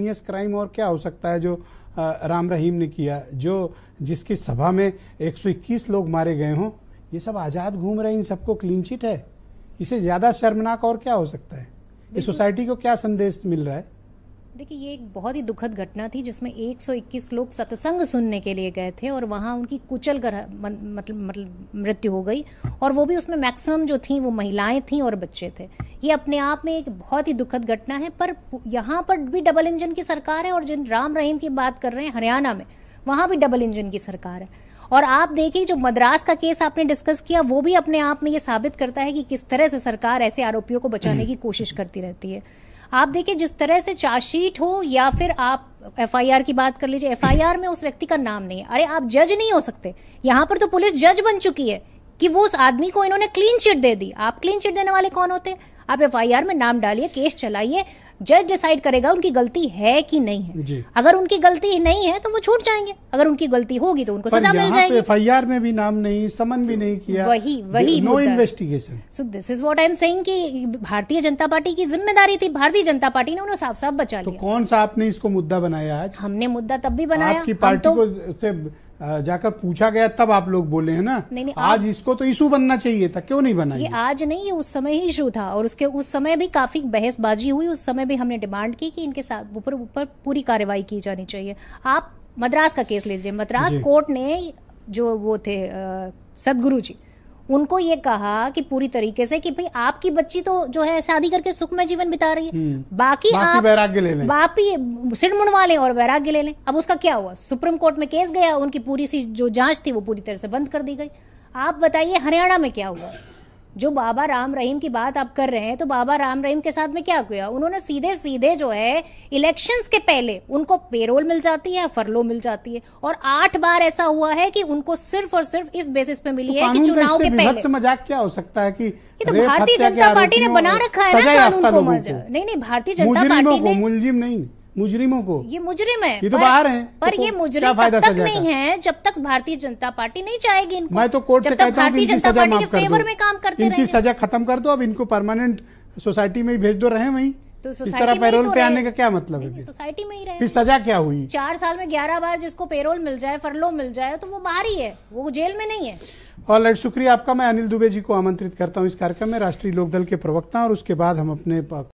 Heinous crime और क्या हो सकता है जो राम रहीम ने किया जो जिसकी सभा में 121 लोग मारे गए हों ये सब आज़ाद घूम रहे इन सबको क्लीन चिट है इसे ज़्यादा शर्मनाक और क्या हो सकता है इस सोसाइटी को क्या संदेश मिल रहा है देखिए ये एक बहुत ही दुखद घटना थी जिसमें 121 लोग सत्संग सुनने के लिए गए थे और वहाँ उनकी कुचल कर मतलब मतलब मृत्यु हो गई और वो भी उसमें मैक्सिमम जो थी वो महिलाएं थीं और बच्चे थे ये अपने आप में एक बहुत ही दुखद घटना है पर यहाँ पर भी डबल इंजन की सरकार है और जिन राम रहीम की बात कर रहे हैं हरियाणा में वहाँ भी डबल इंजन की सरकार है और आप देखिए जो मद्रास का केस आपने डिस्कस किया वो भी अपने आप में ये साबित करता है कि किस तरह से सरकार ऐसे आरोपियों को बचाने की कोशिश करती रहती है आप देखिए जिस तरह से चार्जशीट हो या फिर आप एफआईआर की बात कर लीजिए एफआईआर में उस व्यक्ति का नाम नहीं है अरे आप जज नहीं हो सकते यहाँ पर तो पुलिस जज बन चुकी है कि वो उस आदमी को इन्होंने क्लीन चिट दे दी आप क्लीन चिट देने वाले कौन होते आप एफ में नाम डालिए केस चलाइए जज डिसाइड करेगा उनकी गलती है कि नहीं है अगर उनकी गलती नहीं है तो वो छूट जाएंगे अगर उनकी गलती होगी तो उनको सजा मिल जाएगी एफ आई आर में भी नाम नहीं समन भी नहीं किया वही वही no investigation so this is what I am saying कि भारतीय जनता पार्टी की जिम्मेदारी थी भारतीय जनता पार्टी ने उन्हें साफ साफ बचा तो लिया तो कौन सा आपने इसको मुद्दा बनाया आज हमने मुद्दा तब भी बनाया आपकी पार्टी तो को जाकर पूछा गया तब आप लोग बोले हैं ना नहीं, नहीं, आज इसको तो इशू बनना चाहिए था क्यों नहीं बना ये आज नहीं ये उस समय ही इशू था और उसके उस समय भी काफी बहसबाजी हुई उस समय भी हमने डिमांड की कि इनके साथ ऊपर ऊपर पूरी कार्रवाई की जानी चाहिए आप मद्रास का केस ले लीजिए मद्रास कोर्ट ने जो वो थे सदगुरु जी उनको ये कहा कि पूरी तरीके से कि भाई आपकी बच्ची तो जो है शादी करके सुखमय जीवन बिता रही है हम्म। बाकी, आप वैराग्य ले बापी सिर मुड़वा लें और वैराग्य ले लें अब उसका क्या हुआ सुप्रीम कोर्ट में केस गया उनकी पूरी सी जो जांच थी वो पूरी तरह से बंद कर दी गई आप बताइए हरियाणा में क्या हुआ जो बाबा राम रहीम की बात आप कर रहे हैं तो बाबा राम रहीम के साथ में क्या किया उन्होंने सीधे सीधे जो है इलेक्शंस के पहले उनको पेरोल मिल जाती है फरलो मिल जाती है और आठ बार ऐसा हुआ है कि उनको सिर्फ और सिर्फ इस बेसिस पे मिली तो है कि चुनाव के पहले मजाक क्या हो सकता है की तो भारतीय जनता पार्टी ने बना रखा है ना कानून को नहीं नहीं भारतीय जनता पार्टी ने मुलजिम नहीं मुजरिमों को ये मुजरिम है ये तो बाहर हैं पर तो ये मुजरिम तब तक, तक नहीं है जब तक भारतीय जनता पार्टी नहीं चाहेगी इनको मैं तो कोर्ट से कहता हूँ इनकी सजा माफ कर दो इनकी सजा खत्म कर दो अब इनको परमानेंट सोसाइटी में भेज दो रहे वही तो इस तरह तो पे आने का क्या मतलब है सोसाइटी में ही रहे फिर सजा क्या हुई चार साल में ग्यारह बार जिसको पेरोल मिल जाए फरलो मिल जाए तो वो बाहर ही है वो जेल में नहीं है और लाइट शुक्रिया आपका मैं अनिल दुबे जी को आमंत्रित करता हूँ इस कार्यक्रम में राष्ट्रीय लोकदल के प्रवक्ता और उसके बाद हम अपने